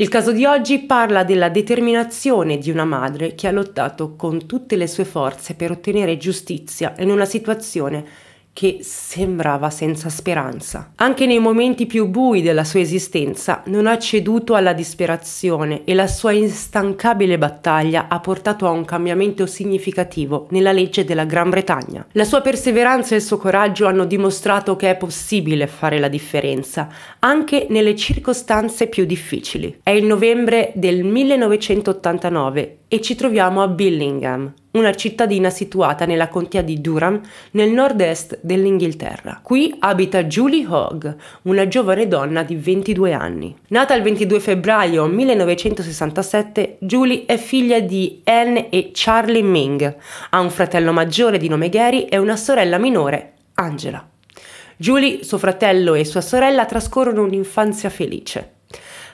Il caso di oggi parla della determinazione di una madre che ha lottato con tutte le sue forze per ottenere giustizia in una situazione che sembrava senza speranza. Anche nei momenti più bui della sua esistenza non ha ceduto alla disperazione e la sua instancabile battaglia ha portato a un cambiamento significativo nella legge della Gran Bretagna. La sua perseveranza e il suo coraggio hanno dimostrato che è possibile fare la differenza, anche nelle circostanze più difficili. È il novembre del 1989 e ci troviamo a Billingham, una cittadina situata nella contea di Durham, nel nord-est dell'Inghilterra. Qui abita Julie Hogg, una giovane donna di 22 anni. Nata il 22 febbraio 1967, Julie è figlia di Anne e Charlie Ming, ha un fratello maggiore di nome Gary e una sorella minore, Angela. Julie, suo fratello e sua sorella trascorrono un'infanzia felice.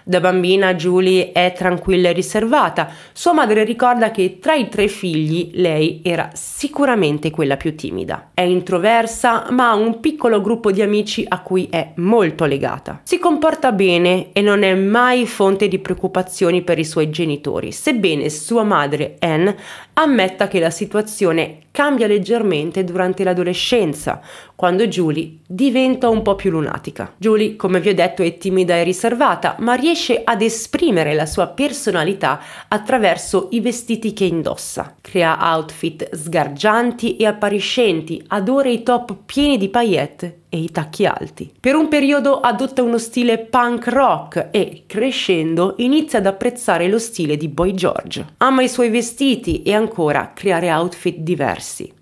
Da bambina Julie è tranquilla e riservata. Sua madre ricorda che tra i tre figli lei era sicuramente quella più timida. È introversa ma ha un piccolo gruppo di amici a cui è molto legata. Si comporta bene e non è mai fonte di preoccupazioni per i suoi genitori, sebbene sua madre Anne ammetta che la situazione cambia leggermente durante l'adolescenza, quando Julie diventa un po' più lunatica. Julie, come vi ho detto, è timida e riservata, ma riesce ad esprimere la sua personalità attraverso i vestiti che indossa. Crea outfit sgargianti e appariscenti, adora i top pieni di paillette e i tacchi alti. Per un periodo adotta uno stile punk rock e, crescendo, inizia ad apprezzare lo stile di Boy George. Ama i suoi vestiti e ancora creare outfit diversi.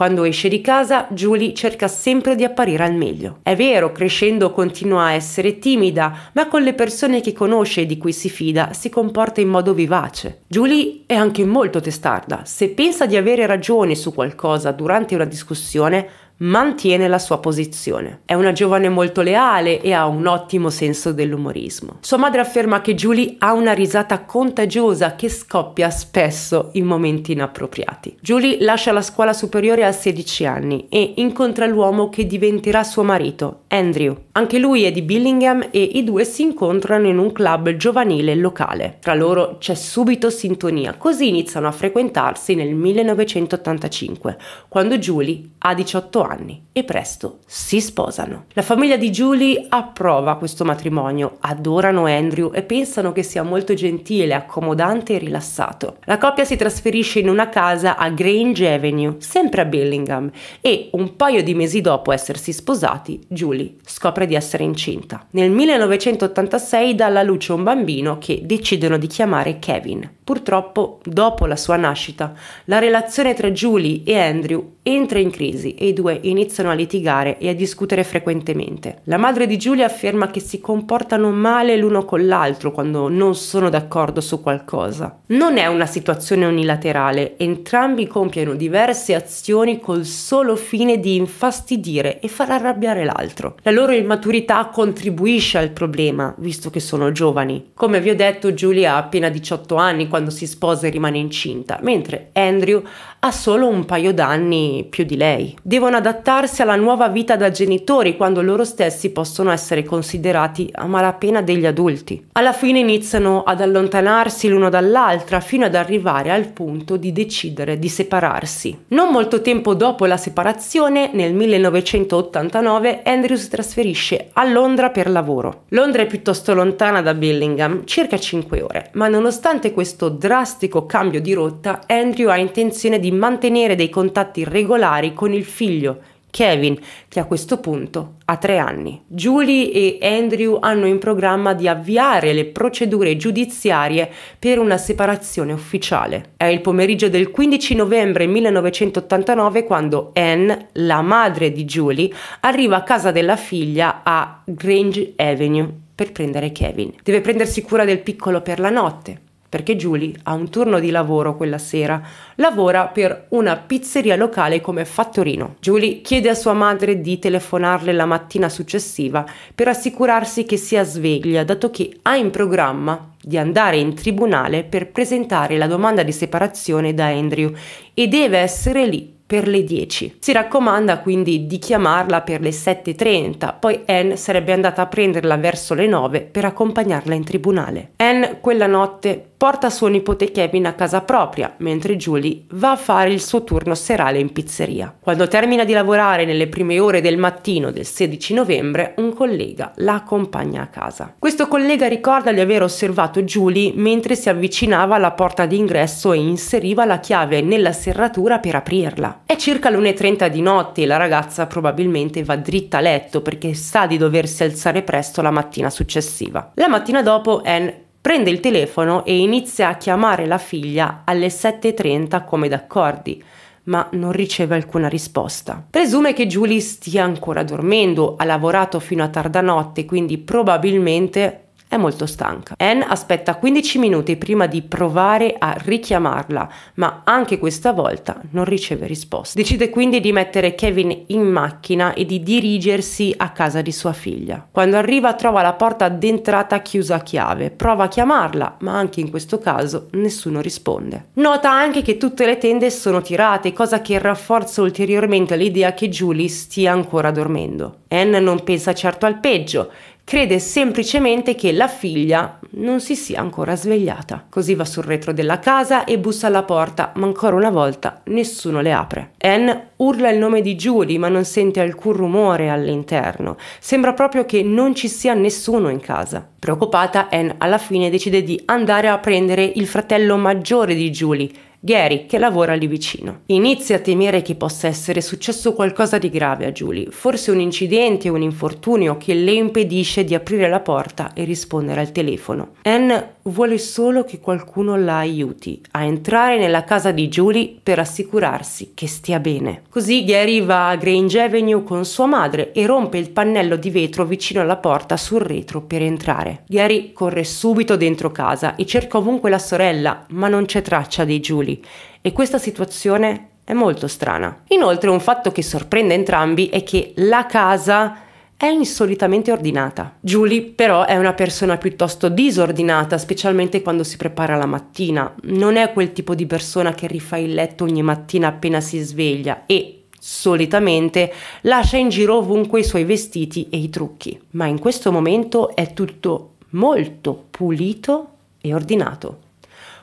Quando esce di casa, Julie cerca sempre di apparire al meglio. È vero, crescendo continua a essere timida, ma con le persone che conosce e di cui si fida si comporta in modo vivace. Julie è anche molto testarda. Se pensa di avere ragione su qualcosa durante una discussione, mantiene la sua posizione. È una giovane molto leale e ha un ottimo senso dell'umorismo. Sua madre afferma che Julie ha una risata contagiosa che scoppia spesso in momenti inappropriati. Julie lascia la scuola superiore a 16 anni e incontra l'uomo che diventerà suo marito, Andrew. Anche lui è di Billingham e i due si incontrano in un club giovanile locale. Tra loro c'è subito sintonia, così iniziano a frequentarsi nel 1985, quando Julie ha 18 anni anni e presto si sposano. La famiglia di Julie approva questo matrimonio, adorano Andrew e pensano che sia molto gentile, accomodante e rilassato. La coppia si trasferisce in una casa a Grange Avenue, sempre a Billingham, e un paio di mesi dopo essersi sposati, Julie scopre di essere incinta. Nel 1986 dà alla luce un bambino che decidono di chiamare Kevin. Purtroppo, dopo la sua nascita, la relazione tra Julie e Andrew entra in crisi e i due iniziano a litigare e a discutere frequentemente. La madre di Julie afferma che si comportano male l'uno con l'altro quando non sono d'accordo su qualcosa. Non è una situazione unilaterale, entrambi compiono diverse azioni col solo fine di infastidire e far arrabbiare l'altro. La loro immaturità contribuisce al problema, visto che sono giovani. Come vi ho detto, Julie ha appena 18 anni quando quando si sposa e rimane incinta, mentre Andrew ha solo un paio d'anni più di lei. Devono adattarsi alla nuova vita da genitori quando loro stessi possono essere considerati a malapena degli adulti. Alla fine iniziano ad allontanarsi l'uno dall'altra fino ad arrivare al punto di decidere di separarsi. Non molto tempo dopo la separazione, nel 1989, Andrew si trasferisce a Londra per lavoro. Londra è piuttosto lontana da Billingham, circa 5 ore, ma nonostante questo drastico cambio di rotta, Andrew ha intenzione di di mantenere dei contatti regolari con il figlio, Kevin, che a questo punto ha tre anni. Julie e Andrew hanno in programma di avviare le procedure giudiziarie per una separazione ufficiale. È il pomeriggio del 15 novembre 1989 quando Anne, la madre di Julie, arriva a casa della figlia a Grange Avenue per prendere Kevin. Deve prendersi cura del piccolo per la notte perché Julie ha un turno di lavoro quella sera, lavora per una pizzeria locale come fattorino. Julie chiede a sua madre di telefonarle la mattina successiva per assicurarsi che sia sveglia, dato che ha in programma di andare in tribunale per presentare la domanda di separazione da Andrew e deve essere lì per le 10. Si raccomanda quindi di chiamarla per le 7.30, poi Anne sarebbe andata a prenderla verso le 9 per accompagnarla in tribunale. Anne quella notte porta suo nipote Kevin a casa propria, mentre Julie va a fare il suo turno serale in pizzeria. Quando termina di lavorare nelle prime ore del mattino del 16 novembre, un collega la accompagna a casa. Questo collega ricorda di aver osservato Julie mentre si avvicinava alla porta d'ingresso e inseriva la chiave nella serratura per aprirla. È circa l'1.30 di notte e la ragazza probabilmente va dritta a letto perché sa di doversi alzare presto la mattina successiva. La mattina dopo Anne Prende il telefono e inizia a chiamare la figlia alle 7.30 come d'accordi, ma non riceve alcuna risposta. Presume che Julie stia ancora dormendo, ha lavorato fino a tarda notte, quindi probabilmente è molto stanca. Anne aspetta 15 minuti prima di provare a richiamarla, ma anche questa volta non riceve risposta. Decide quindi di mettere Kevin in macchina e di dirigersi a casa di sua figlia. Quando arriva trova la porta d'entrata chiusa a chiave, prova a chiamarla, ma anche in questo caso nessuno risponde. Nota anche che tutte le tende sono tirate, cosa che rafforza ulteriormente l'idea che Julie stia ancora dormendo. Anne non pensa certo al peggio, crede semplicemente che la figlia non si sia ancora svegliata. Così va sul retro della casa e bussa alla porta, ma ancora una volta nessuno le apre. Anne urla il nome di Julie, ma non sente alcun rumore all'interno. Sembra proprio che non ci sia nessuno in casa. Preoccupata, Anne alla fine decide di andare a prendere il fratello maggiore di Julie, Gary, che lavora lì vicino. Inizia a temere che possa essere successo qualcosa di grave a Julie, forse un incidente o un infortunio che le impedisce di aprire la porta e rispondere al telefono. Anne vuole solo che qualcuno la aiuti a entrare nella casa di Julie per assicurarsi che stia bene. Così Gary va a Grange Avenue con sua madre e rompe il pannello di vetro vicino alla porta sul retro per entrare. Gary corre subito dentro casa e cerca ovunque la sorella, ma non c'è traccia di Julie e questa situazione è molto strana. Inoltre un fatto che sorprende entrambi è che la casa è insolitamente ordinata. Julie però è una persona piuttosto disordinata, specialmente quando si prepara la mattina. Non è quel tipo di persona che rifà il letto ogni mattina appena si sveglia e solitamente lascia in giro ovunque i suoi vestiti e i trucchi. Ma in questo momento è tutto molto pulito e ordinato.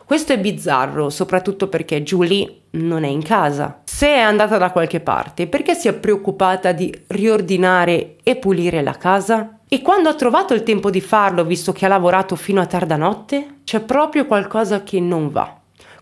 Questo è bizzarro, soprattutto perché Julie non è in casa. Se è andata da qualche parte, perché si è preoccupata di riordinare e pulire la casa? E quando ha trovato il tempo di farlo, visto che ha lavorato fino a tarda notte? C'è proprio qualcosa che non va.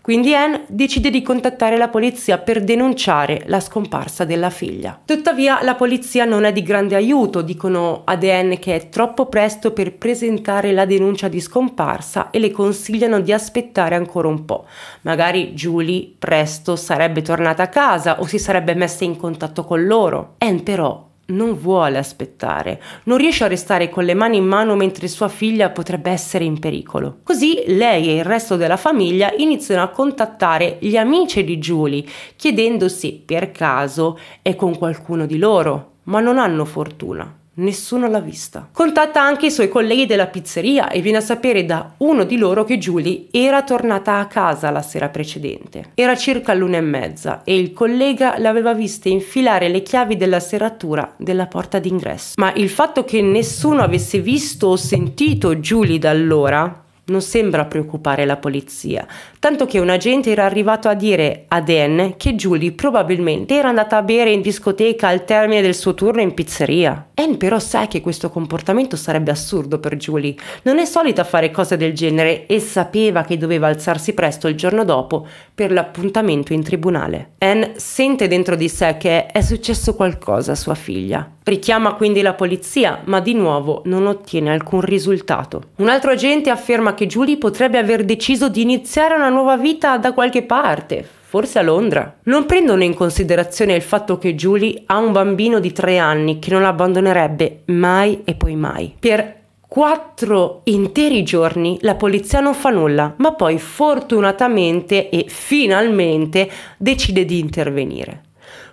Quindi Anne decide di contattare la polizia per denunciare la scomparsa della figlia. Tuttavia la polizia non è di grande aiuto, dicono ad Anne che è troppo presto per presentare la denuncia di scomparsa e le consigliano di aspettare ancora un po'. Magari Julie presto sarebbe tornata a casa o si sarebbe messa in contatto con loro. Anne però non vuole aspettare, non riesce a restare con le mani in mano mentre sua figlia potrebbe essere in pericolo. Così lei e il resto della famiglia iniziano a contattare gli amici di Julie, chiedendosi per caso è con qualcuno di loro, ma non hanno fortuna. Nessuno l'ha vista. Contatta anche i suoi colleghi della pizzeria e viene a sapere da uno di loro che Julie era tornata a casa la sera precedente. Era circa l'una e mezza e il collega l'aveva vista infilare le chiavi della serratura della porta d'ingresso. Ma il fatto che nessuno avesse visto o sentito Julie da allora non sembra preoccupare la polizia, tanto che un agente era arrivato a dire ad Anne che Julie probabilmente era andata a bere in discoteca al termine del suo turno in pizzeria. Anne però sa che questo comportamento sarebbe assurdo per Julie, non è solita fare cose del genere e sapeva che doveva alzarsi presto il giorno dopo per l'appuntamento in tribunale. Anne sente dentro di sé che è successo qualcosa a sua figlia. Richiama quindi la polizia, ma di nuovo non ottiene alcun risultato. Un altro agente afferma che Julie potrebbe aver deciso di iniziare una nuova vita da qualche parte, forse a Londra. Non prendono in considerazione il fatto che Julie ha un bambino di tre anni che non abbandonerebbe mai e poi mai. Per Quattro interi giorni la polizia non fa nulla, ma poi fortunatamente e finalmente decide di intervenire.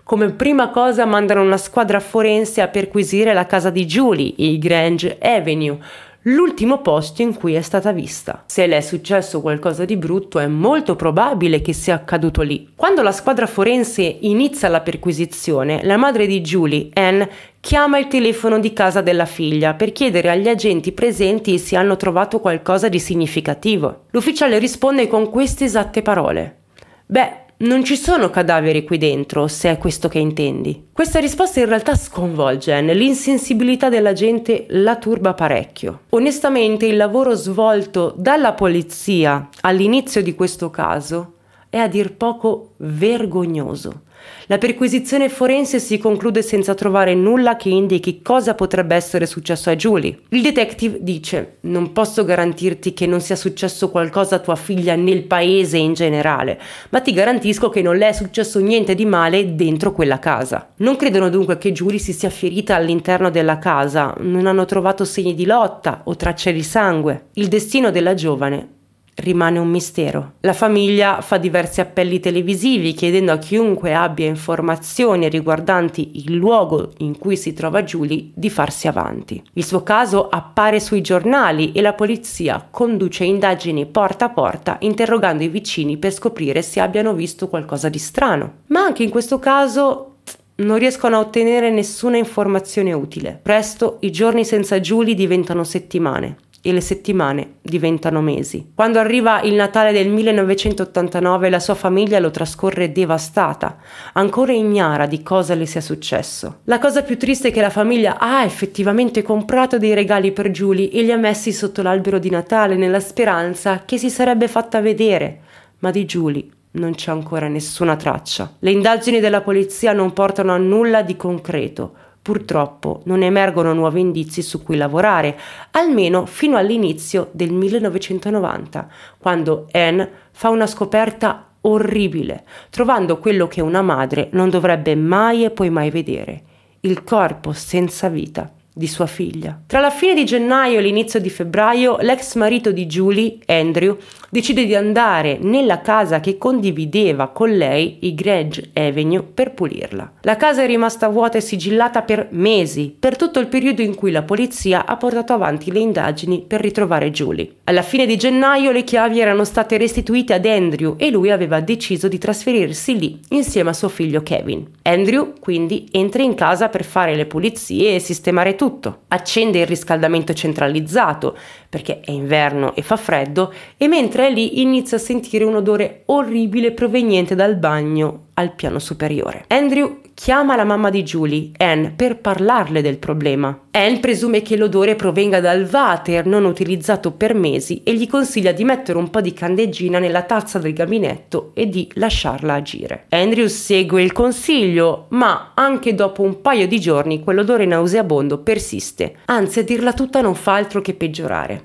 Come prima cosa mandano una squadra forense a perquisire la casa di Julie, il Grange Avenue, l'ultimo posto in cui è stata vista. Se le è successo qualcosa di brutto è molto probabile che sia accaduto lì. Quando la squadra forense inizia la perquisizione, la madre di Julie, Anne, chiama il telefono di casa della figlia per chiedere agli agenti presenti se hanno trovato qualcosa di significativo. L'ufficiale risponde con queste esatte parole. Beh, non ci sono cadaveri qui dentro, se è questo che intendi. Questa risposta in realtà sconvolge Anne, eh, l'insensibilità della gente la turba parecchio. Onestamente il lavoro svolto dalla polizia all'inizio di questo caso è a dir poco vergognoso. La perquisizione forense si conclude senza trovare nulla che indichi cosa potrebbe essere successo a Julie. Il detective dice: Non posso garantirti che non sia successo qualcosa a tua figlia nel paese in generale, ma ti garantisco che non le è successo niente di male dentro quella casa. Non credono dunque che Julie si sia ferita all'interno della casa, non hanno trovato segni di lotta o tracce di sangue. Il destino della giovane rimane un mistero. La famiglia fa diversi appelli televisivi chiedendo a chiunque abbia informazioni riguardanti il luogo in cui si trova Julie di farsi avanti. Il suo caso appare sui giornali e la polizia conduce indagini porta a porta interrogando i vicini per scoprire se abbiano visto qualcosa di strano. Ma anche in questo caso non riescono a ottenere nessuna informazione utile. Presto i giorni senza Julie diventano settimane e le settimane diventano mesi. Quando arriva il Natale del 1989 la sua famiglia lo trascorre devastata, ancora ignara di cosa le sia successo. La cosa più triste è che la famiglia ha effettivamente comprato dei regali per Julie e li ha messi sotto l'albero di Natale nella speranza che si sarebbe fatta vedere, ma di Julie non c'è ancora nessuna traccia. Le indagini della polizia non portano a nulla di concreto, Purtroppo non emergono nuovi indizi su cui lavorare, almeno fino all'inizio del 1990, quando Anne fa una scoperta orribile, trovando quello che una madre non dovrebbe mai e poi mai vedere, il corpo senza vita di sua figlia. Tra la fine di gennaio e l'inizio di febbraio, l'ex marito di Julie, Andrew, decide di andare nella casa che condivideva con lei i Grange Avenue per pulirla. La casa è rimasta vuota e sigillata per mesi, per tutto il periodo in cui la polizia ha portato avanti le indagini per ritrovare Julie. Alla fine di gennaio le chiavi erano state restituite ad Andrew e lui aveva deciso di trasferirsi lì insieme a suo figlio Kevin. Andrew quindi entra in casa per fare le pulizie e sistemare tutto tutto. Accende il riscaldamento centralizzato, perché è inverno e fa freddo e mentre è lì inizia a sentire un odore orribile proveniente dal bagno al piano superiore. Andrew chiama la mamma di Julie, Anne, per parlarle del problema. Anne presume che l'odore provenga dal water non utilizzato per mesi e gli consiglia di mettere un po' di candeggina nella tazza del gabinetto e di lasciarla agire. Andrew segue il consiglio, ma anche dopo un paio di giorni quell'odore nauseabondo persiste, anzi a dirla tutta non fa altro che peggiorare.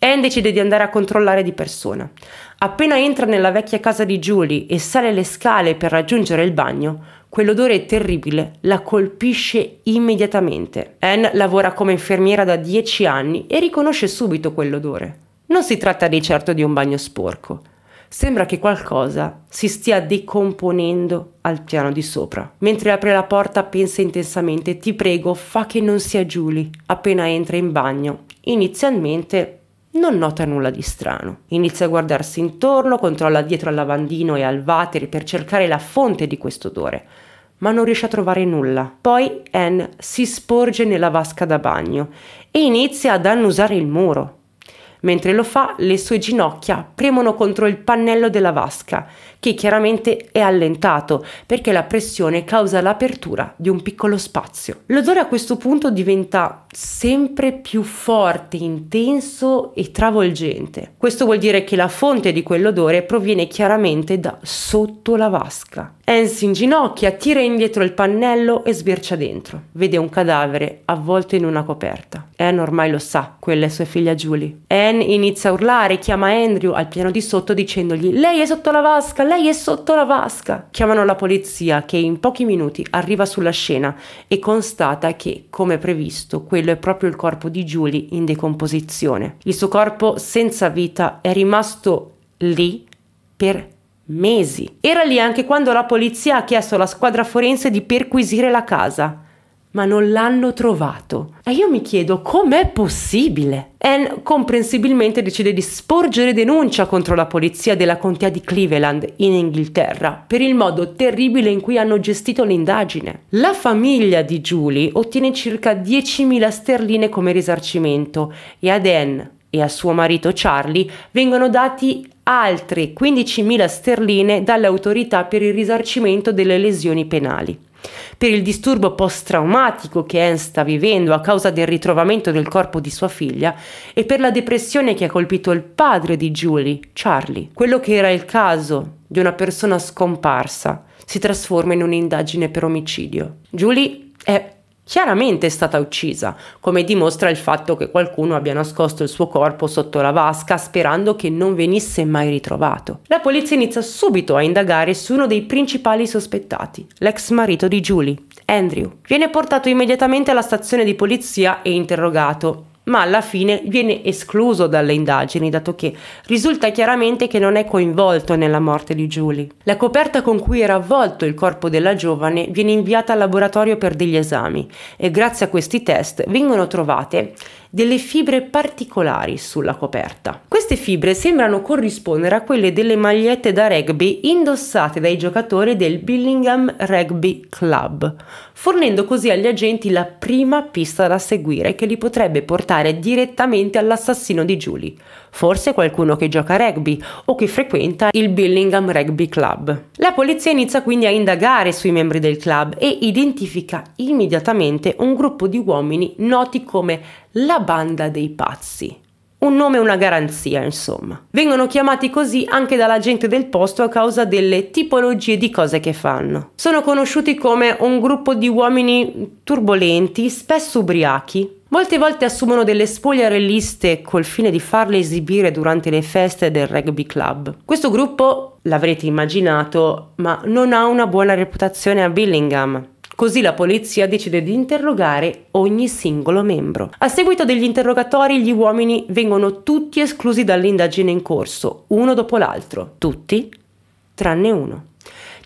Anne decide di andare a controllare di persona. Appena entra nella vecchia casa di Julie e sale le scale per raggiungere il bagno, quell'odore terribile la colpisce immediatamente. Anne lavora come infermiera da 10 anni e riconosce subito quell'odore. Non si tratta di certo di un bagno sporco. Sembra che qualcosa si stia decomponendo al piano di sopra. Mentre apre la porta pensa intensamente, ti prego, fa che non sia Julie, appena entra in bagno. Inizialmente non nota nulla di strano. Inizia a guardarsi intorno, controlla dietro al lavandino e al vater per cercare la fonte di questo odore, ma non riesce a trovare nulla. Poi Anne si sporge nella vasca da bagno e inizia ad annusare il muro. Mentre lo fa, le sue ginocchia premono contro il pannello della vasca, che chiaramente è allentato perché la pressione causa l'apertura di un piccolo spazio. L'odore a questo punto diventa sempre più forte, intenso e travolgente. Questo vuol dire che la fonte di quell'odore proviene chiaramente da sotto la vasca. Hans inginocchia, tira indietro il pannello e sbircia dentro. Vede un cadavere avvolto in una coperta. Anne ormai lo sa, quella è sua figlia Julie. Anne inizia a urlare, chiama Andrew al piano di sotto dicendogli Lei è sotto la vasca, lei è sotto la vasca. Chiamano la polizia che in pochi minuti arriva sulla scena e constata che, come previsto, quel quello è proprio il corpo di Julie in decomposizione. Il suo corpo senza vita è rimasto lì per mesi. Era lì anche quando la polizia ha chiesto alla squadra forense di perquisire la casa ma non l'hanno trovato. E io mi chiedo com'è possibile? Anne comprensibilmente decide di sporgere denuncia contro la polizia della contea di Cleveland in Inghilterra per il modo terribile in cui hanno gestito l'indagine. La famiglia di Julie ottiene circa 10.000 sterline come risarcimento e ad Anne e a suo marito Charlie vengono dati altre 15.000 sterline dalle autorità per il risarcimento delle lesioni penali. Per il disturbo post-traumatico che Anne sta vivendo a causa del ritrovamento del corpo di sua figlia e per la depressione che ha colpito il padre di Julie, Charlie. Quello che era il caso di una persona scomparsa si trasforma in un'indagine per omicidio. Julie è chiaramente è stata uccisa, come dimostra il fatto che qualcuno abbia nascosto il suo corpo sotto la vasca sperando che non venisse mai ritrovato. La polizia inizia subito a indagare su uno dei principali sospettati, l'ex marito di Julie, Andrew. Viene portato immediatamente alla stazione di polizia e interrogato ma alla fine viene escluso dalle indagini, dato che risulta chiaramente che non è coinvolto nella morte di Julie. La coperta con cui era avvolto il corpo della giovane viene inviata al laboratorio per degli esami e grazie a questi test vengono trovate delle fibre particolari sulla coperta. Queste fibre sembrano corrispondere a quelle delle magliette da rugby indossate dai giocatori del Billingham Rugby Club, fornendo così agli agenti la prima pista da seguire che li potrebbe portare direttamente all'assassino di Julie, forse qualcuno che gioca a rugby o che frequenta il Billingham Rugby Club. La polizia inizia quindi a indagare sui membri del club e identifica immediatamente un gruppo di uomini noti come la banda dei pazzi. Un nome e una garanzia, insomma. Vengono chiamati così anche dalla gente del posto a causa delle tipologie di cose che fanno. Sono conosciuti come un gruppo di uomini turbolenti, spesso ubriachi, Molte volte assumono delle spogliarelliste col fine di farle esibire durante le feste del rugby club. Questo gruppo, l'avrete immaginato, ma non ha una buona reputazione a Billingham. Così la polizia decide di interrogare ogni singolo membro. A seguito degli interrogatori gli uomini vengono tutti esclusi dall'indagine in corso, uno dopo l'altro, tutti tranne uno.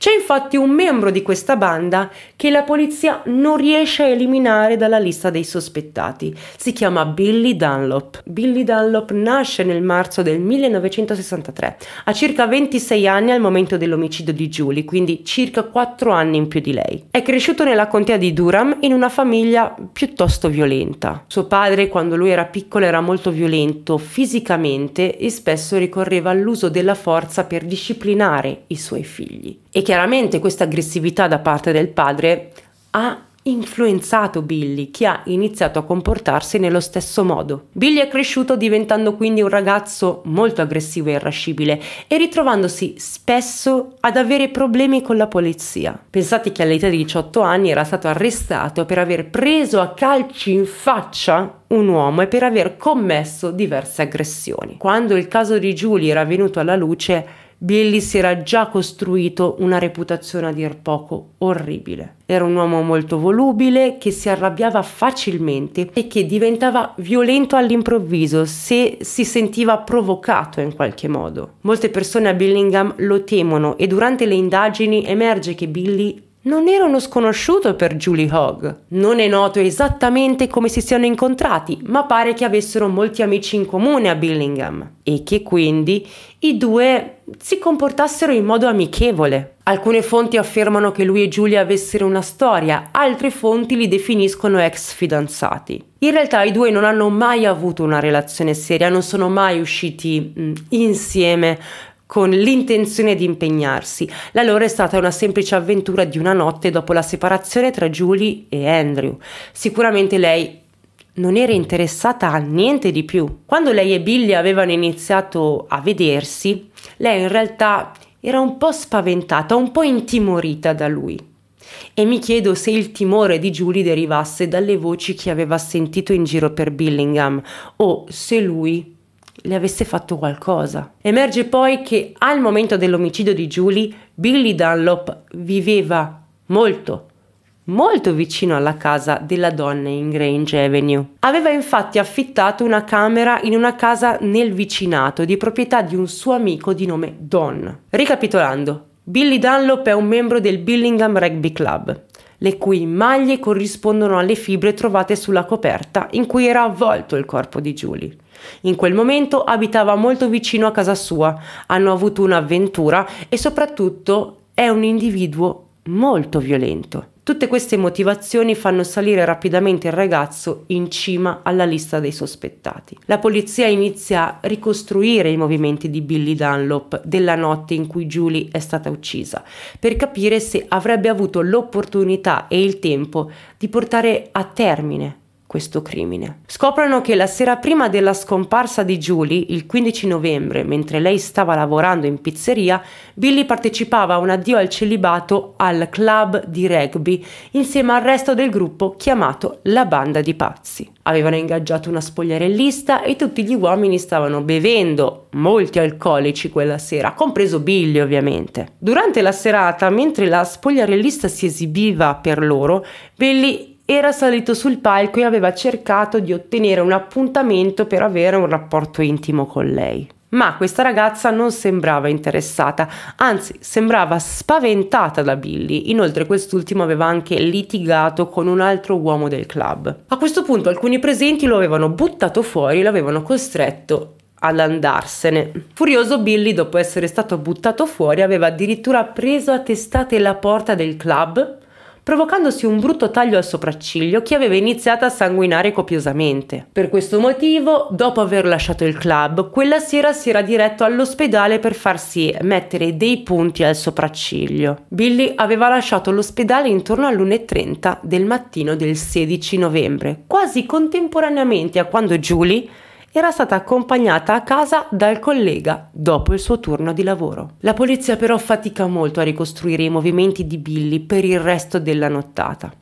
C'è infatti un membro di questa banda che la polizia non riesce a eliminare dalla lista dei sospettati. Si chiama Billy Dunlop. Billy Dunlop nasce nel marzo del 1963, ha circa 26 anni al momento dell'omicidio di Julie, quindi circa 4 anni in più di lei. È cresciuto nella contea di Durham in una famiglia piuttosto violenta. Suo padre, quando lui era piccolo, era molto violento fisicamente e spesso ricorreva all'uso della forza per disciplinare i suoi figli. E che chiaramente questa aggressività da parte del padre ha influenzato Billy, che ha iniziato a comportarsi nello stesso modo. Billy è cresciuto diventando quindi un ragazzo molto aggressivo e irrascibile e ritrovandosi spesso ad avere problemi con la polizia. Pensate che all'età di 18 anni era stato arrestato per aver preso a calci in faccia un uomo e per aver commesso diverse aggressioni. Quando il caso di Julie era venuto alla luce, Billy si era già costruito una reputazione a dir poco orribile. Era un uomo molto volubile che si arrabbiava facilmente e che diventava violento all'improvviso se si sentiva provocato in qualche modo. Molte persone a Billingham lo temono e durante le indagini emerge che Billy non era uno sconosciuto per Julie Hogg. Non è noto esattamente come si siano incontrati, ma pare che avessero molti amici in comune a Billingham e che quindi i due si comportassero in modo amichevole. Alcune fonti affermano che lui e Julia avessero una storia, altre fonti li definiscono ex fidanzati. In realtà i due non hanno mai avuto una relazione seria, non sono mai usciti mh, insieme con l'intenzione di impegnarsi. La loro è stata una semplice avventura di una notte dopo la separazione tra Julie e Andrew. Sicuramente lei non era interessata a niente di più. Quando lei e Billy avevano iniziato a vedersi, lei in realtà era un po' spaventata, un po' intimorita da lui. E mi chiedo se il timore di Julie derivasse dalle voci che aveva sentito in giro per Billingham o se lui le avesse fatto qualcosa. Emerge poi che al momento dell'omicidio di Julie, Billy Dunlop viveva molto, molto vicino alla casa della donna in Grange Avenue. Aveva infatti affittato una camera in una casa nel vicinato di proprietà di un suo amico di nome Don. Ricapitolando, Billy Dunlop è un membro del Billingham Rugby Club, le cui maglie corrispondono alle fibre trovate sulla coperta in cui era avvolto il corpo di Julie. In quel momento abitava molto vicino a casa sua, hanno avuto un'avventura e soprattutto è un individuo molto violento. Tutte queste motivazioni fanno salire rapidamente il ragazzo in cima alla lista dei sospettati. La polizia inizia a ricostruire i movimenti di Billy Dunlop della notte in cui Julie è stata uccisa, per capire se avrebbe avuto l'opportunità e il tempo di portare a termine questo crimine. Scoprono che la sera prima della scomparsa di Julie, il 15 novembre, mentre lei stava lavorando in pizzeria, Billy partecipava a un addio al celibato al club di rugby insieme al resto del gruppo chiamato la banda di pazzi. Avevano ingaggiato una spogliarellista e tutti gli uomini stavano bevendo molti alcolici quella sera, compreso Billy ovviamente. Durante la serata, mentre la spogliarellista si esibiva per loro, Billy era salito sul palco e aveva cercato di ottenere un appuntamento per avere un rapporto intimo con lei. Ma questa ragazza non sembrava interessata, anzi sembrava spaventata da Billy. Inoltre quest'ultimo aveva anche litigato con un altro uomo del club. A questo punto alcuni presenti lo avevano buttato fuori e l'avevano costretto ad andarsene. Furioso Billy, dopo essere stato buttato fuori, aveva addirittura preso a testate la porta del club provocandosi un brutto taglio al sopracciglio che aveva iniziato a sanguinare copiosamente. Per questo motivo, dopo aver lasciato il club, quella sera si era diretto all'ospedale per farsi mettere dei punti al sopracciglio. Billy aveva lasciato l'ospedale intorno all'1.30 del mattino del 16 novembre, quasi contemporaneamente a quando Julie era stata accompagnata a casa dal collega dopo il suo turno di lavoro. La polizia però fatica molto a ricostruire i movimenti di Billy per il resto della nottata.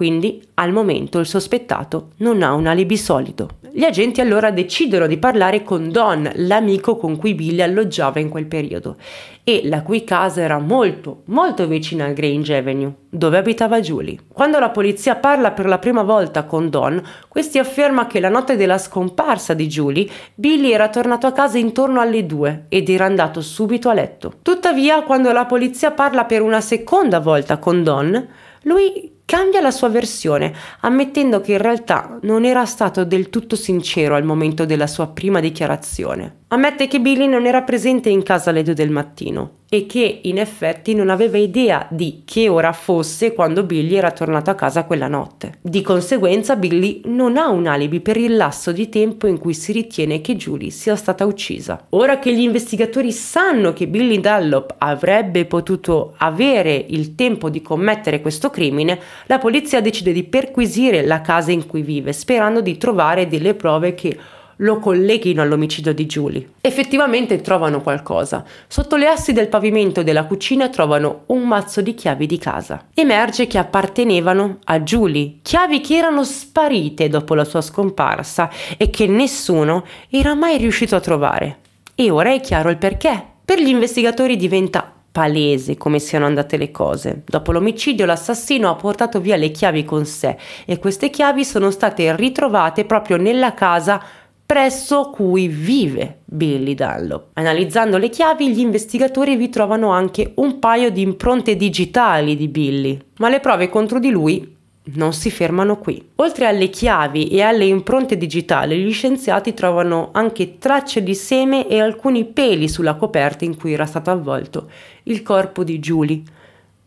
Quindi al momento il sospettato non ha un alibi solido. Gli agenti allora decidono di parlare con Don, l'amico con cui Billy alloggiava in quel periodo e la cui casa era molto, molto vicina al Grange Avenue, dove abitava Julie. Quando la polizia parla per la prima volta con Don, questi afferma che la notte della scomparsa di Julie, Billy era tornato a casa intorno alle 2 ed era andato subito a letto. Tuttavia, quando la polizia parla per una seconda volta con Don, lui cambia la sua versione, ammettendo che in realtà non era stato del tutto sincero al momento della sua prima dichiarazione ammette che Billy non era presente in casa alle due del mattino e che in effetti non aveva idea di che ora fosse quando Billy era tornato a casa quella notte. Di conseguenza Billy non ha un alibi per il lasso di tempo in cui si ritiene che Julie sia stata uccisa. Ora che gli investigatori sanno che Billy Dunlop avrebbe potuto avere il tempo di commettere questo crimine, la polizia decide di perquisire la casa in cui vive sperando di trovare delle prove che lo colleghino all'omicidio di Julie. Effettivamente trovano qualcosa. Sotto le assi del pavimento della cucina trovano un mazzo di chiavi di casa. Emerge che appartenevano a Julie, chiavi che erano sparite dopo la sua scomparsa e che nessuno era mai riuscito a trovare. E ora è chiaro il perché. Per gli investigatori diventa palese come siano andate le cose. Dopo l'omicidio l'assassino ha portato via le chiavi con sé e queste chiavi sono state ritrovate proprio nella casa presso cui vive Billy Dunlop. Analizzando le chiavi, gli investigatori vi trovano anche un paio di impronte digitali di Billy, ma le prove contro di lui non si fermano qui. Oltre alle chiavi e alle impronte digitali, gli scienziati trovano anche tracce di seme e alcuni peli sulla coperta in cui era stato avvolto il corpo di Julie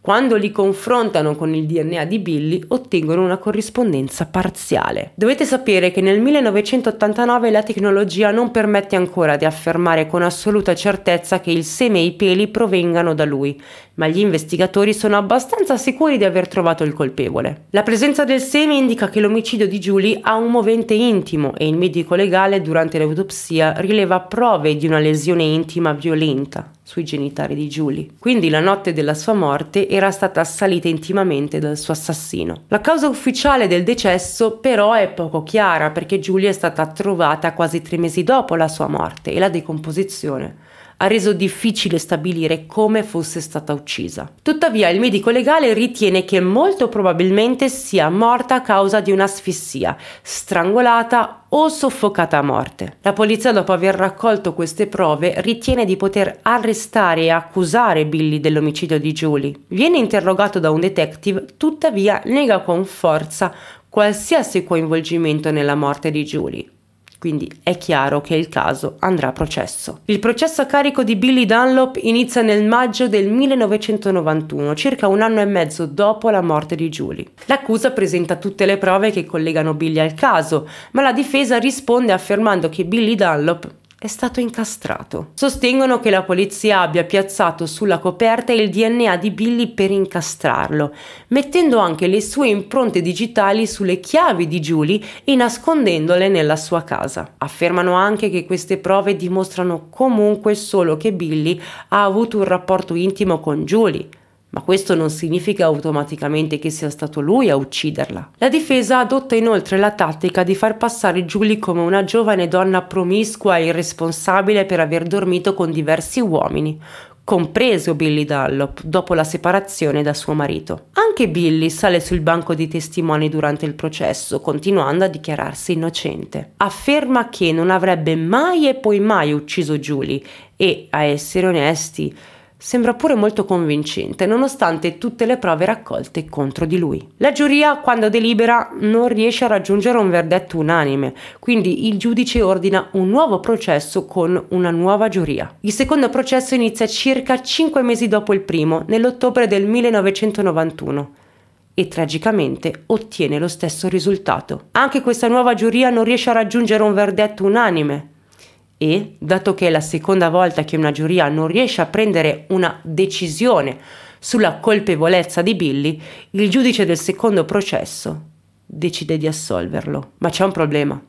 quando li confrontano con il DNA di Billy ottengono una corrispondenza parziale. Dovete sapere che nel 1989 la tecnologia non permette ancora di affermare con assoluta certezza che il seme e i peli provengano da lui, ma gli investigatori sono abbastanza sicuri di aver trovato il colpevole. La presenza del seme indica che l'omicidio di Julie ha un movente intimo e il medico legale durante l'autopsia rileva prove di una lesione intima violenta sui genitali di Julie. Quindi la notte della sua morte era stata assalita intimamente dal suo assassino. La causa ufficiale del decesso però è poco chiara perché Julie è stata trovata quasi tre mesi dopo la sua morte e la decomposizione ha reso difficile stabilire come fosse stata uccisa. Tuttavia il medico legale ritiene che molto probabilmente sia morta a causa di un'asfissia, strangolata o soffocata a morte. La polizia, dopo aver raccolto queste prove, ritiene di poter arrestare e accusare Billy dell'omicidio di Julie. Viene interrogato da un detective, tuttavia nega con forza qualsiasi coinvolgimento nella morte di Julie quindi è chiaro che il caso andrà a processo. Il processo a carico di Billy Dunlop inizia nel maggio del 1991, circa un anno e mezzo dopo la morte di Julie. L'accusa presenta tutte le prove che collegano Billy al caso, ma la difesa risponde affermando che Billy Dunlop è stato incastrato. Sostengono che la polizia abbia piazzato sulla coperta il DNA di Billy per incastrarlo, mettendo anche le sue impronte digitali sulle chiavi di Julie e nascondendole nella sua casa. Affermano anche che queste prove dimostrano comunque solo che Billy ha avuto un rapporto intimo con Julie ma questo non significa automaticamente che sia stato lui a ucciderla. La difesa adotta inoltre la tattica di far passare Julie come una giovane donna promiscua e irresponsabile per aver dormito con diversi uomini, compreso Billy Dallop dopo la separazione da suo marito. Anche Billy sale sul banco dei testimoni durante il processo, continuando a dichiararsi innocente. Afferma che non avrebbe mai e poi mai ucciso Julie e, a essere onesti, sembra pure molto convincente, nonostante tutte le prove raccolte contro di lui. La giuria, quando delibera, non riesce a raggiungere un verdetto unanime, quindi il giudice ordina un nuovo processo con una nuova giuria. Il secondo processo inizia circa 5 mesi dopo il primo, nell'ottobre del 1991 e tragicamente ottiene lo stesso risultato. Anche questa nuova giuria non riesce a raggiungere un verdetto unanime, e, dato che è la seconda volta che una giuria non riesce a prendere una decisione sulla colpevolezza di Billy, il giudice del secondo processo decide di assolverlo. Ma c'è un problema.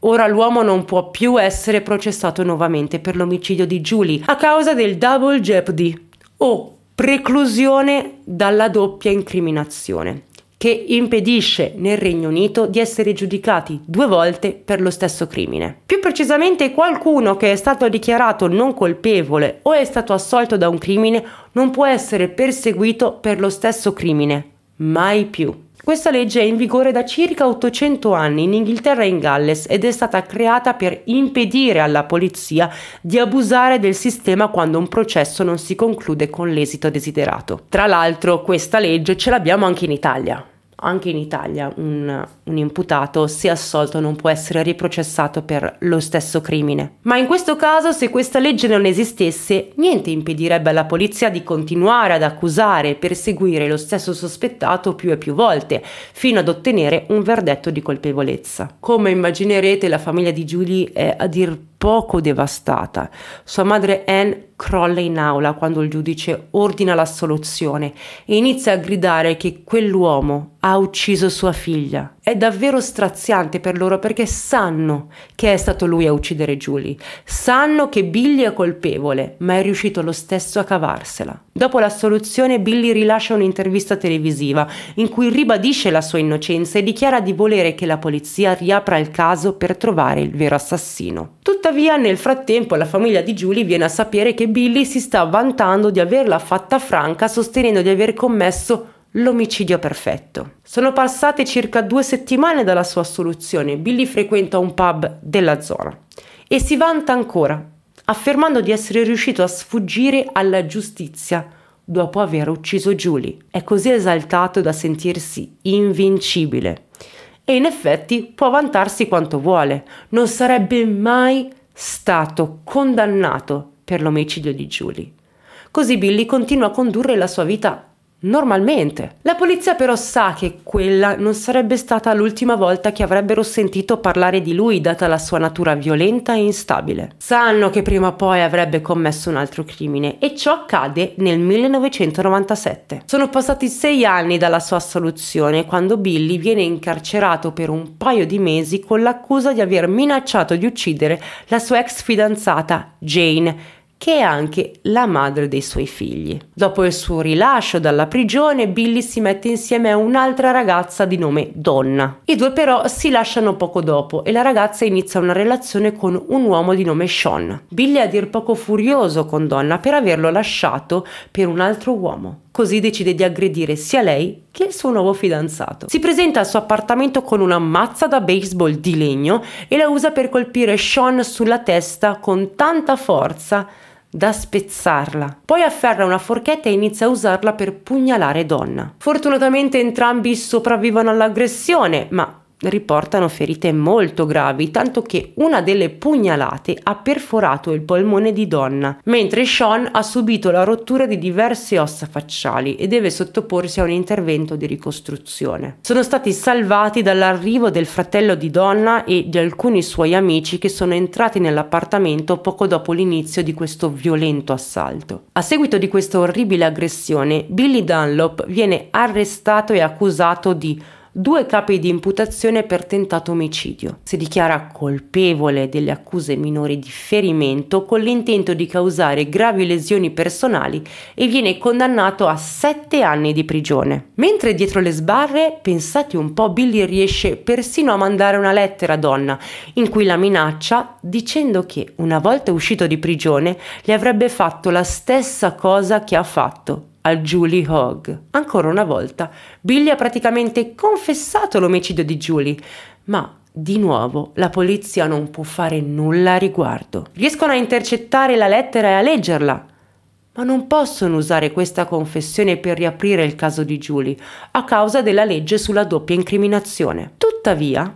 Ora l'uomo non può più essere processato nuovamente per l'omicidio di Julie a causa del double jeopardy o preclusione dalla doppia incriminazione che impedisce nel Regno Unito di essere giudicati due volte per lo stesso crimine. Più precisamente qualcuno che è stato dichiarato non colpevole o è stato assolto da un crimine non può essere perseguito per lo stesso crimine, mai più. Questa legge è in vigore da circa 800 anni in Inghilterra e in Galles ed è stata creata per impedire alla polizia di abusare del sistema quando un processo non si conclude con l'esito desiderato. Tra l'altro questa legge ce l'abbiamo anche in Italia anche in Italia un un imputato, se assolto, non può essere riprocessato per lo stesso crimine. Ma in questo caso, se questa legge non esistesse, niente impedirebbe alla polizia di continuare ad accusare e perseguire lo stesso sospettato più e più volte, fino ad ottenere un verdetto di colpevolezza. Come immaginerete, la famiglia di Julie è a dir poco devastata. Sua madre Anne crolla in aula quando il giudice ordina l'assoluzione e inizia a gridare che quell'uomo ha ucciso sua figlia è davvero straziante per loro perché sanno che è stato lui a uccidere Julie, sanno che Billy è colpevole, ma è riuscito lo stesso a cavarsela. Dopo l'assoluzione Billy rilascia un'intervista televisiva in cui ribadisce la sua innocenza e dichiara di volere che la polizia riapra il caso per trovare il vero assassino. Tuttavia nel frattempo la famiglia di Julie viene a sapere che Billy si sta vantando di averla fatta franca sostenendo di aver commesso l'omicidio perfetto. Sono passate circa due settimane dalla sua assoluzione, Billy frequenta un pub della zona e si vanta ancora, affermando di essere riuscito a sfuggire alla giustizia dopo aver ucciso Julie. È così esaltato da sentirsi invincibile e in effetti può vantarsi quanto vuole, non sarebbe mai stato condannato per l'omicidio di Julie. Così Billy continua a condurre la sua vita normalmente. La polizia però sa che quella non sarebbe stata l'ultima volta che avrebbero sentito parlare di lui data la sua natura violenta e instabile. Sanno che prima o poi avrebbe commesso un altro crimine e ciò accade nel 1997. Sono passati sei anni dalla sua assoluzione quando Billy viene incarcerato per un paio di mesi con l'accusa di aver minacciato di uccidere la sua ex fidanzata Jane che è anche la madre dei suoi figli. Dopo il suo rilascio dalla prigione, Billy si mette insieme a un'altra ragazza di nome Donna. I due però si lasciano poco dopo e la ragazza inizia una relazione con un uomo di nome Sean. Billy è a dir poco furioso con Donna per averlo lasciato per un altro uomo così decide di aggredire sia lei che il suo nuovo fidanzato. Si presenta al suo appartamento con una mazza da baseball di legno e la usa per colpire Sean sulla testa con tanta forza da spezzarla. Poi afferra una forchetta e inizia a usarla per pugnalare Donna. Fortunatamente entrambi sopravvivono all'aggressione, ma riportano ferite molto gravi, tanto che una delle pugnalate ha perforato il polmone di donna, mentre Sean ha subito la rottura di diverse ossa facciali e deve sottoporsi a un intervento di ricostruzione. Sono stati salvati dall'arrivo del fratello di donna e di alcuni suoi amici che sono entrati nell'appartamento poco dopo l'inizio di questo violento assalto. A seguito di questa orribile aggressione, Billy Dunlop viene arrestato e accusato di due capi di imputazione per tentato omicidio. Si dichiara colpevole delle accuse minori di ferimento con l'intento di causare gravi lesioni personali e viene condannato a sette anni di prigione. Mentre dietro le sbarre, pensate un po', Billy riesce persino a mandare una lettera a Donna in cui la minaccia dicendo che una volta uscito di prigione le avrebbe fatto la stessa cosa che ha fatto al Julie Hogg. Ancora una volta, Billy ha praticamente confessato l'omicidio di Julie, ma di nuovo la polizia non può fare nulla a riguardo. Riescono a intercettare la lettera e a leggerla, ma non possono usare questa confessione per riaprire il caso di Julie a causa della legge sulla doppia incriminazione. Tuttavia,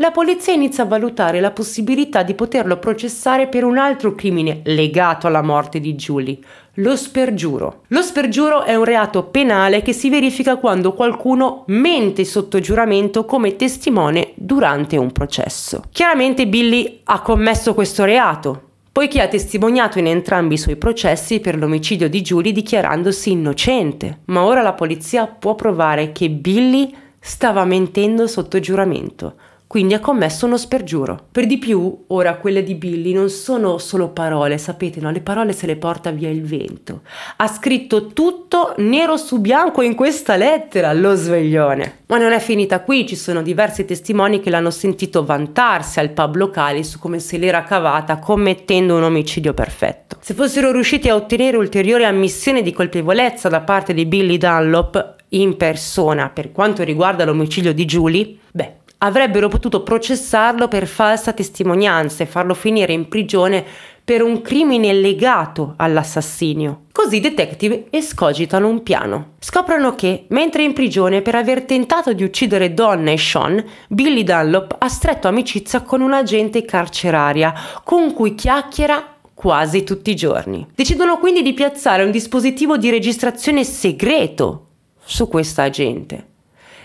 la polizia inizia a valutare la possibilità di poterlo processare per un altro crimine legato alla morte di Julie, lo spergiuro. Lo spergiuro è un reato penale che si verifica quando qualcuno mente sotto giuramento come testimone durante un processo. Chiaramente Billy ha commesso questo reato, poiché ha testimoniato in entrambi i suoi processi per l'omicidio di Julie dichiarandosi innocente. Ma ora la polizia può provare che Billy stava mentendo sotto giuramento, quindi ha commesso uno spergiuro. Per di più, ora quelle di Billy non sono solo parole, sapete, no? Le parole se le porta via il vento. Ha scritto tutto nero su bianco in questa lettera, lo sveglione. Ma non è finita qui, ci sono diversi testimoni che l'hanno sentito vantarsi al pub locale su come se l'era cavata commettendo un omicidio perfetto. Se fossero riusciti a ottenere ulteriore ammissione di colpevolezza da parte di Billy Dunlop in persona per quanto riguarda l'omicidio di Julie, beh, avrebbero potuto processarlo per falsa testimonianza e farlo finire in prigione per un crimine legato all'assassinio. Così i detective escogitano un piano. Scoprono che, mentre in prigione per aver tentato di uccidere Donna e Sean, Billy Dunlop ha stretto amicizia con un agente carceraria con cui chiacchiera quasi tutti i giorni. Decidono quindi di piazzare un dispositivo di registrazione segreto su questa agente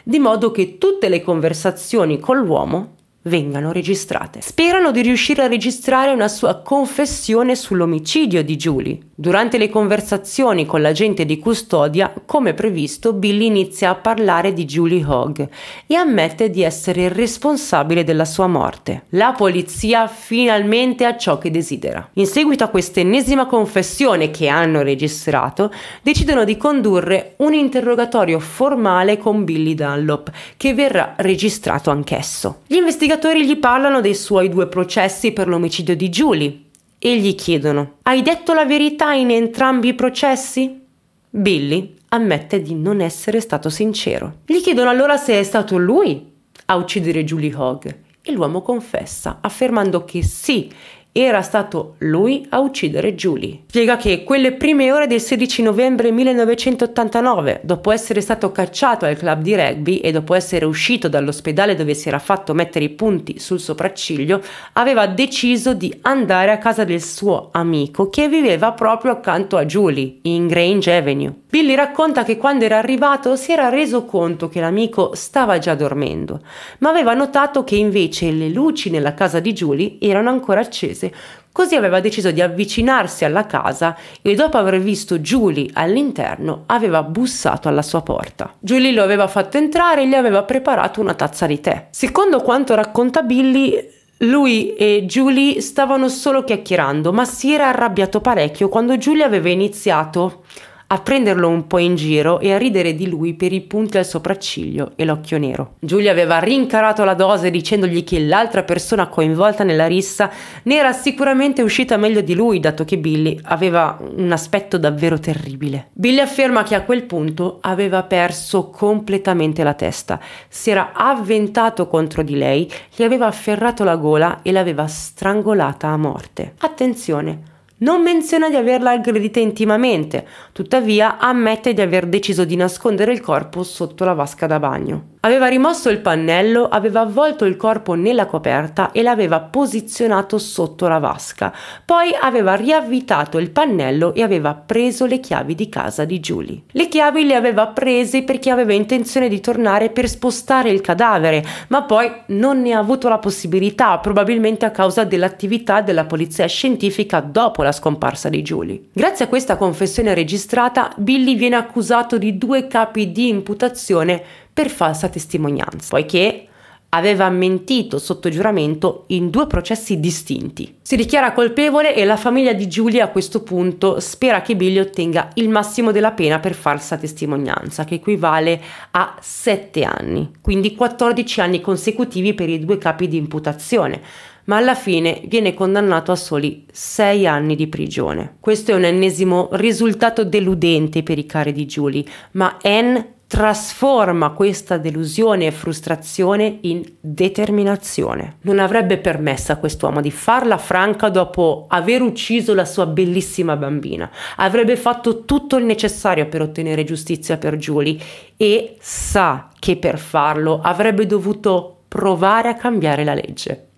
di modo che tutte le conversazioni con l'uomo vengano registrate. Sperano di riuscire a registrare una sua confessione sull'omicidio di Julie, Durante le conversazioni con l'agente di custodia, come previsto, Billy inizia a parlare di Julie Hogg e ammette di essere il responsabile della sua morte. La polizia finalmente ha ciò che desidera. In seguito a quest'ennesima confessione che hanno registrato, decidono di condurre un interrogatorio formale con Billy Dunlop, che verrà registrato anch'esso. Gli investigatori gli parlano dei suoi due processi per l'omicidio di Julie e gli chiedono Hai detto la verità in entrambi i processi? Billy ammette di non essere stato sincero. Gli chiedono allora se è stato lui a uccidere Julie Hogg e l'uomo confessa, affermando che sì, era stato lui a uccidere Julie. Spiega che quelle prime ore del 16 novembre 1989, dopo essere stato cacciato al club di rugby e dopo essere uscito dall'ospedale dove si era fatto mettere i punti sul sopracciglio, aveva deciso di andare a casa del suo amico che viveva proprio accanto a Julie, in Grange Avenue. Billy racconta che quando era arrivato si era reso conto che l'amico stava già dormendo, ma aveva notato che invece le luci nella casa di Julie erano ancora accese inglese. Così aveva deciso di avvicinarsi alla casa e dopo aver visto Julie all'interno aveva bussato alla sua porta. Julie lo aveva fatto entrare e gli aveva preparato una tazza di tè. Secondo quanto racconta Billy, lui e Julie stavano solo chiacchierando, ma si era arrabbiato parecchio quando Julie aveva iniziato a prenderlo un po' in giro e a ridere di lui per i punti al sopracciglio e l'occhio nero. Giulia aveva rincarato la dose dicendogli che l'altra persona coinvolta nella rissa ne era sicuramente uscita meglio di lui, dato che Billy aveva un aspetto davvero terribile. Billy afferma che a quel punto aveva perso completamente la testa, si era avventato contro di lei, gli aveva afferrato la gola e l'aveva strangolata a morte. Attenzione! Non menziona di averla aggredita intimamente, tuttavia ammette di aver deciso di nascondere il corpo sotto la vasca da bagno. Aveva rimosso il pannello, aveva avvolto il corpo nella coperta e l'aveva posizionato sotto la vasca. Poi aveva riavvitato il pannello e aveva preso le chiavi di casa di Julie. Le chiavi le aveva prese perché aveva intenzione di tornare per spostare il cadavere, ma poi non ne ha avuto la possibilità, probabilmente a causa dell'attività della polizia scientifica dopo la scomparsa di Julie. Grazie a questa confessione registrata, Billy viene accusato di due capi di imputazione per falsa testimonianza, poiché aveva mentito sotto giuramento in due processi distinti. Si dichiara colpevole e la famiglia di Giulia a questo punto spera che Billy ottenga il massimo della pena per falsa testimonianza, che equivale a 7 anni, quindi 14 anni consecutivi per i due capi di imputazione, ma alla fine viene condannato a soli sei anni di prigione. Questo è un ennesimo risultato deludente per i cari di Julie, ma Anne trasforma questa delusione e frustrazione in determinazione. Non avrebbe permesso a quest'uomo di farla franca dopo aver ucciso la sua bellissima bambina. Avrebbe fatto tutto il necessario per ottenere giustizia per Julie e sa che per farlo avrebbe dovuto provare a cambiare la legge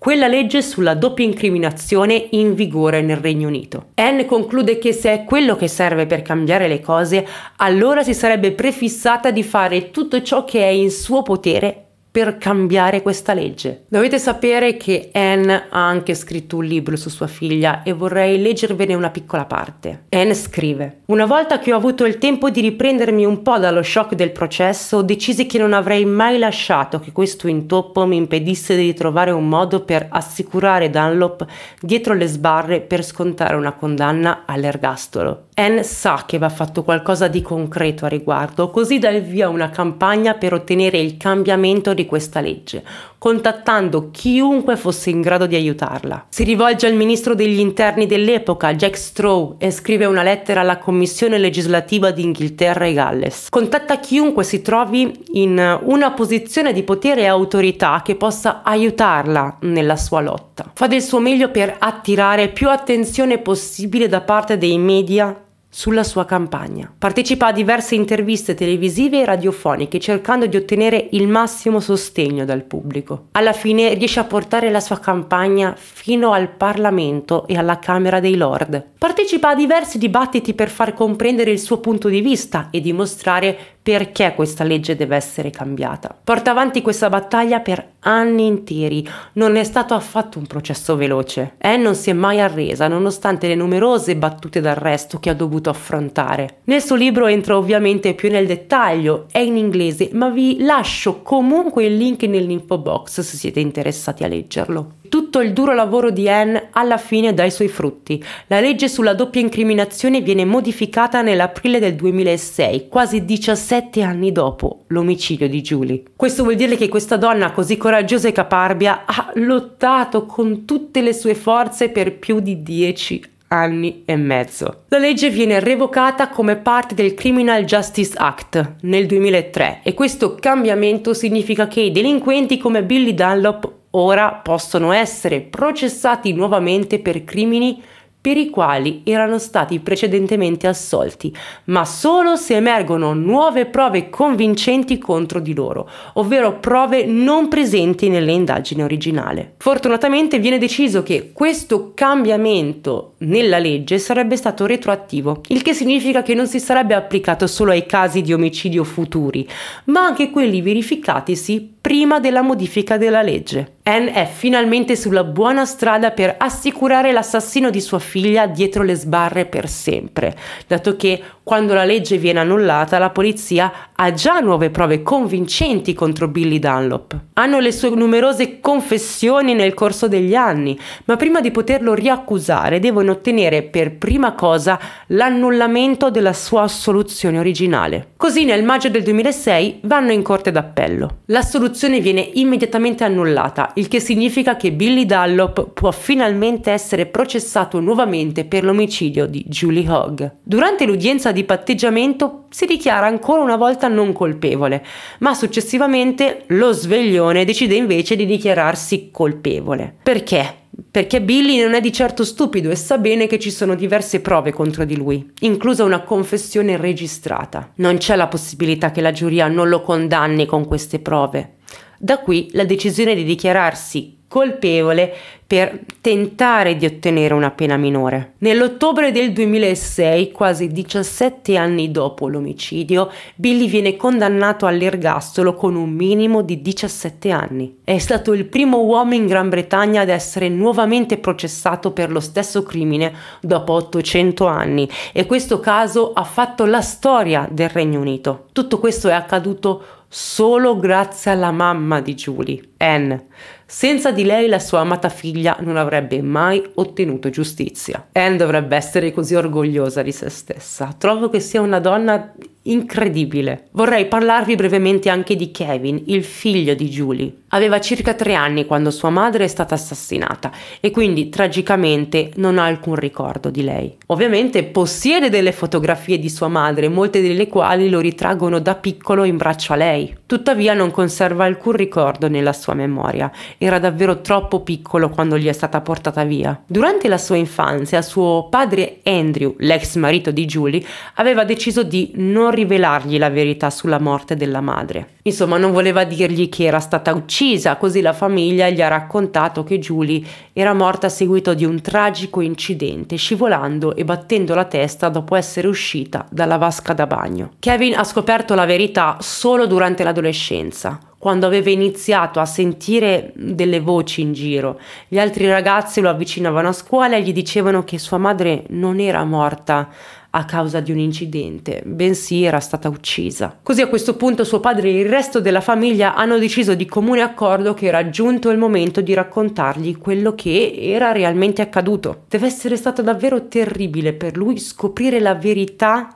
quella legge sulla doppia incriminazione in vigore nel Regno Unito. Anne conclude che se è quello che serve per cambiare le cose, allora si sarebbe prefissata di fare tutto ciò che è in suo potere per cambiare questa legge. Dovete sapere che Anne ha anche scritto un libro su sua figlia e vorrei leggervene una piccola parte. Anne scrive: Una volta che ho avuto il tempo di riprendermi un po' dallo shock del processo, decisi che non avrei mai lasciato che questo intoppo mi impedisse di trovare un modo per assicurare Dunlop dietro le sbarre per scontare una condanna all'ergastolo. Anne sa che va fatto qualcosa di concreto a riguardo, così dà il via a una campagna per ottenere il cambiamento di questa legge, contattando chiunque fosse in grado di aiutarla. Si rivolge al ministro degli interni dell'epoca, Jack Straw, e scrive una lettera alla Commissione legislativa di Inghilterra e Galles. Contatta chiunque si trovi in una posizione di potere e autorità che possa aiutarla nella sua lotta. Fa del suo meglio per attirare più attenzione possibile da parte dei media sulla sua campagna. Partecipa a diverse interviste televisive e radiofoniche cercando di ottenere il massimo sostegno dal pubblico. Alla fine riesce a portare la sua campagna fino al Parlamento e alla Camera dei Lord. Partecipa a diversi dibattiti per far comprendere il suo punto di vista e dimostrare perché questa legge deve essere cambiata. Porta avanti questa battaglia per anni interi, non è stato affatto un processo veloce e eh? non si è mai arresa nonostante le numerose battute d'arresto che ha dovuto affrontare. Nel suo libro entra ovviamente più nel dettaglio, è in inglese, ma vi lascio comunque il link nell'info box se siete interessati a leggerlo tutto il duro lavoro di Anne alla fine dà i suoi frutti. La legge sulla doppia incriminazione viene modificata nell'aprile del 2006, quasi 17 anni dopo l'omicidio di Julie. Questo vuol dire che questa donna così coraggiosa e caparbia ha lottato con tutte le sue forze per più di 10 anni anni e mezzo. La legge viene revocata come parte del Criminal Justice Act nel 2003 e questo cambiamento significa che i delinquenti come Billy Dunlop ora possono essere processati nuovamente per crimini per i quali erano stati precedentemente assolti, ma solo se emergono nuove prove convincenti contro di loro, ovvero prove non presenti nell'indagine originale. Fortunatamente viene deciso che questo cambiamento nella legge sarebbe stato retroattivo, il che significa che non si sarebbe applicato solo ai casi di omicidio futuri, ma anche quelli verificatisi prima della modifica della legge. Anne è finalmente sulla buona strada per assicurare l'assassino di sua figlia figlia dietro le sbarre per sempre, dato che quando la legge viene annullata la polizia ha già nuove prove convincenti contro Billy Dunlop. Hanno le sue numerose confessioni nel corso degli anni, ma prima di poterlo riaccusare devono ottenere per prima cosa l'annullamento della sua assoluzione originale. Così nel maggio del 2006 vanno in corte d'appello. L'assoluzione viene immediatamente annullata, il che significa che Billy Dunlop può finalmente essere processato nuovamente nuovamente per l'omicidio di Julie Hogg. Durante l'udienza di patteggiamento si dichiara ancora una volta non colpevole, ma successivamente lo sveglione decide invece di dichiararsi colpevole. Perché? perché Billy non è di certo stupido e sa bene che ci sono diverse prove contro di lui, inclusa una confessione registrata. Non c'è la possibilità che la giuria non lo condanni con queste prove. Da qui la decisione di dichiararsi colpevole per tentare di ottenere una pena minore. Nell'ottobre del 2006, quasi 17 anni dopo l'omicidio, Billy viene condannato all'ergastolo con un minimo di 17 anni. È stato il primo uomo in Gran Bretagna ad essere nuovamente processato per lo stesso crimine dopo 800 anni e questo caso ha fatto la storia del Regno Unito. Tutto questo è accaduto solo grazie alla mamma di Julie, Anne. Senza di lei la sua amata figlia non avrebbe mai ottenuto giustizia. Anne dovrebbe essere così orgogliosa di se stessa. Trovo che sia una donna incredibile. Vorrei parlarvi brevemente anche di Kevin, il figlio di Julie. Aveva circa tre anni quando sua madre è stata assassinata e quindi tragicamente non ha alcun ricordo di lei. Ovviamente possiede delle fotografie di sua madre, molte delle quali lo ritraggono da piccolo in braccio a lei. Tuttavia non conserva alcun ricordo nella sua memoria, era davvero troppo piccolo quando gli è stata portata via. Durante la sua infanzia suo padre Andrew, l'ex marito di Julie, aveva deciso di non rivelargli la verità sulla morte della madre. Insomma non voleva dirgli che era stata uccisa uccisa, così la famiglia gli ha raccontato che Julie era morta a seguito di un tragico incidente, scivolando e battendo la testa dopo essere uscita dalla vasca da bagno. Kevin ha scoperto la verità solo durante l'adolescenza, quando aveva iniziato a sentire delle voci in giro. Gli altri ragazzi lo avvicinavano a scuola e gli dicevano che sua madre non era morta, a causa di un incidente, bensì era stata uccisa. Così a questo punto suo padre e il resto della famiglia hanno deciso di comune accordo che era giunto il momento di raccontargli quello che era realmente accaduto. Deve essere stato davvero terribile per lui scoprire la verità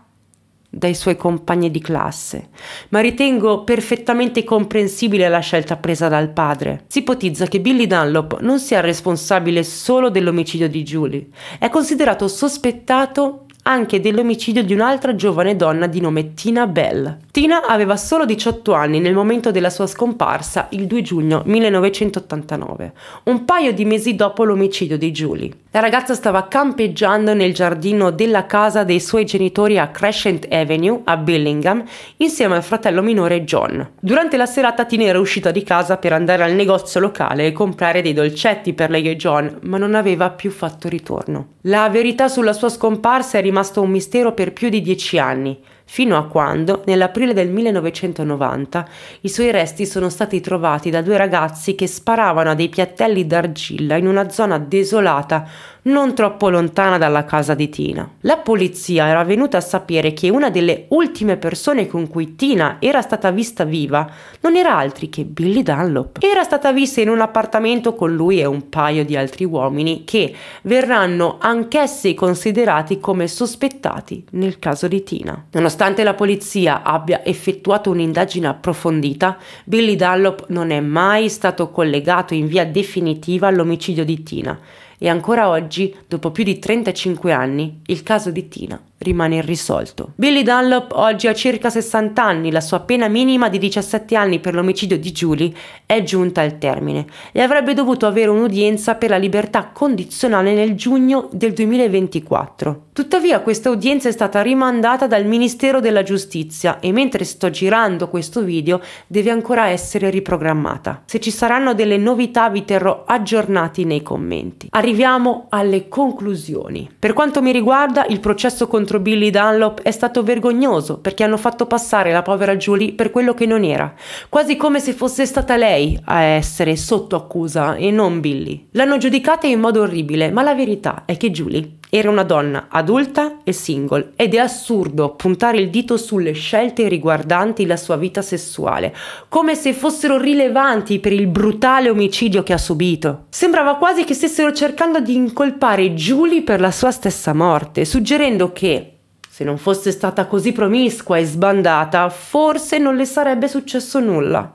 dai suoi compagni di classe, ma ritengo perfettamente comprensibile la scelta presa dal padre. Si ipotizza che Billy Dunlop non sia responsabile solo dell'omicidio di Julie, è considerato sospettato anche dell'omicidio di un'altra giovane donna di nome Tina Bell. Tina aveva solo 18 anni nel momento della sua scomparsa il 2 giugno 1989, un paio di mesi dopo l'omicidio di Julie. La ragazza stava campeggiando nel giardino della casa dei suoi genitori a Crescent Avenue a Billingham, insieme al fratello minore John. Durante la serata Tina era uscita di casa per andare al negozio locale e comprare dei dolcetti per lei e John, ma non aveva più fatto ritorno. La verità sulla sua scomparsa è rimasta rimasto un mistero per più di dieci anni, fino a quando, nell'aprile del 1990, i suoi resti sono stati trovati da due ragazzi che sparavano a dei piattelli d'argilla in una zona desolata non troppo lontana dalla casa di Tina. La polizia era venuta a sapere che una delle ultime persone con cui Tina era stata vista viva non era altri che Billy Dunlop. Era stata vista in un appartamento con lui e un paio di altri uomini che verranno anch'essi considerati come sospettati nel caso di Tina. Nonostante la polizia abbia effettuato un'indagine approfondita, Billy Dunlop non è mai stato collegato in via definitiva all'omicidio di Tina e ancora oggi, dopo più di 35 anni, il caso di Tina rimane irrisolto. Billy Dunlop oggi ha circa 60 anni, la sua pena minima di 17 anni per l'omicidio di Julie è giunta al termine e avrebbe dovuto avere un'udienza per la libertà condizionale nel giugno del 2024. Tuttavia questa udienza è stata rimandata dal Ministero della Giustizia e mentre sto girando questo video deve ancora essere riprogrammata. Se ci saranno delle novità vi terrò aggiornati nei commenti. Arriviamo alle conclusioni. Per quanto mi riguarda il processo contro contro Billy Dunlop è stato vergognoso perché hanno fatto passare la povera Julie per quello che non era, quasi come se fosse stata lei a essere sotto accusa e non Billy. L'hanno giudicata in modo orribile, ma la verità è che Julie era una donna adulta e single ed è assurdo puntare il dito sulle scelte riguardanti la sua vita sessuale, come se fossero rilevanti per il brutale omicidio che ha subito. Sembrava quasi che stessero cercando di incolpare Julie per la sua stessa morte, suggerendo che se non fosse stata così promiscua e sbandata, forse non le sarebbe successo nulla.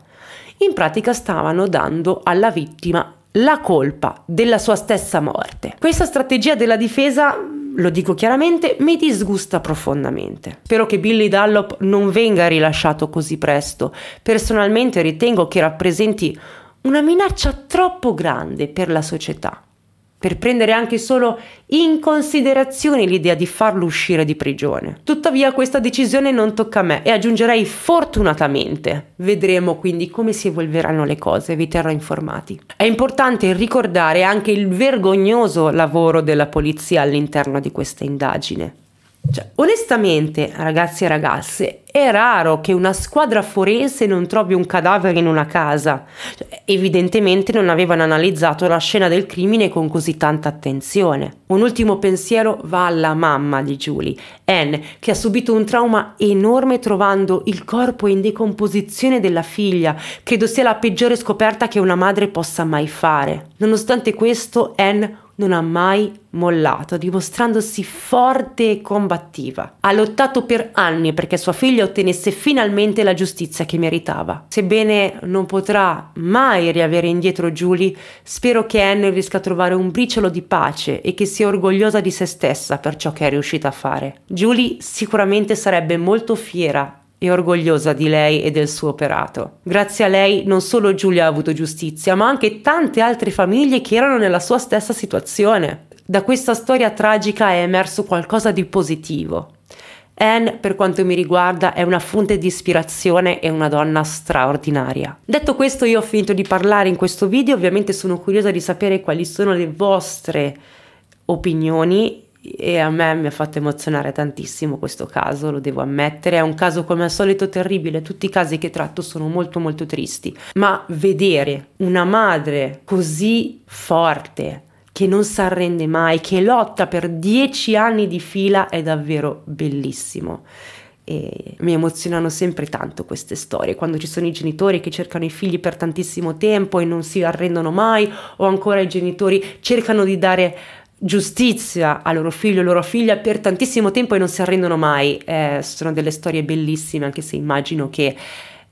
In pratica stavano dando alla vittima la colpa della sua stessa morte. Questa strategia della difesa lo dico chiaramente, mi disgusta profondamente. Spero che Billy Dallop non venga rilasciato così presto. Personalmente ritengo che rappresenti una minaccia troppo grande per la società per prendere anche solo in considerazione l'idea di farlo uscire di prigione. Tuttavia questa decisione non tocca a me e aggiungerei fortunatamente. Vedremo quindi come si evolveranno le cose, vi terrò informati. È importante ricordare anche il vergognoso lavoro della polizia all'interno di questa indagine. Cioè, onestamente, ragazzi e ragazze, è raro che una squadra forense non trovi un cadavere in una casa. Cioè, evidentemente non avevano analizzato la scena del crimine con così tanta attenzione. Un ultimo pensiero va alla mamma di Julie, Anne, che ha subito un trauma enorme trovando il corpo in decomposizione della figlia. Credo sia la peggiore scoperta che una madre possa mai fare. Nonostante questo, Anne non ha mai mollato, dimostrandosi forte e combattiva. Ha lottato per anni perché sua figlia ottenesse finalmente la giustizia che meritava. Sebbene non potrà mai riavere indietro Julie, spero che Anne riesca a trovare un briciolo di pace e che sia orgogliosa di se stessa per ciò che è riuscita a fare. Julie sicuramente sarebbe molto fiera e orgogliosa di lei e del suo operato. Grazie a lei non solo Giulia ha avuto giustizia, ma anche tante altre famiglie che erano nella sua stessa situazione. Da questa storia tragica è emerso qualcosa di positivo. Anne, per quanto mi riguarda, è una fonte di ispirazione e una donna straordinaria. Detto questo, io ho finito di parlare in questo video, ovviamente sono curiosa di sapere quali sono le vostre opinioni e a me mi ha fatto emozionare tantissimo questo caso, lo devo ammettere, è un caso come al solito terribile, tutti i casi che tratto sono molto molto tristi, ma vedere una madre così forte, che non si arrende mai, che lotta per dieci anni di fila è davvero bellissimo. E mi emozionano sempre tanto queste storie, quando ci sono i genitori che cercano i figli per tantissimo tempo e non si arrendono mai, o ancora i genitori cercano di dare giustizia a loro figlio e loro figlia per tantissimo tempo e non si arrendono mai. Eh, sono delle storie bellissime, anche se immagino che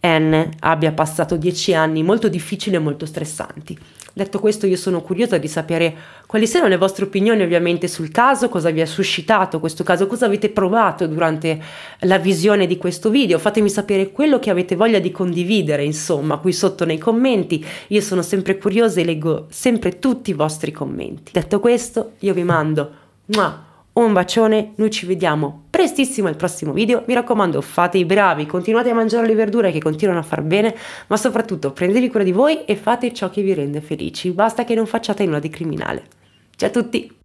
Anne abbia passato dieci anni molto difficili e molto stressanti. Detto questo io sono curiosa di sapere quali siano le vostre opinioni ovviamente sul caso, cosa vi ha suscitato questo caso, cosa avete provato durante la visione di questo video, fatemi sapere quello che avete voglia di condividere insomma qui sotto nei commenti, io sono sempre curiosa e leggo sempre tutti i vostri commenti. Detto questo io vi mando... Mua! un bacione, noi ci vediamo prestissimo al prossimo video, mi raccomando fate i bravi, continuate a mangiare le verdure che continuano a far bene, ma soprattutto prendetevi cura di voi e fate ciò che vi rende felici, basta che non facciate nulla di criminale. Ciao a tutti!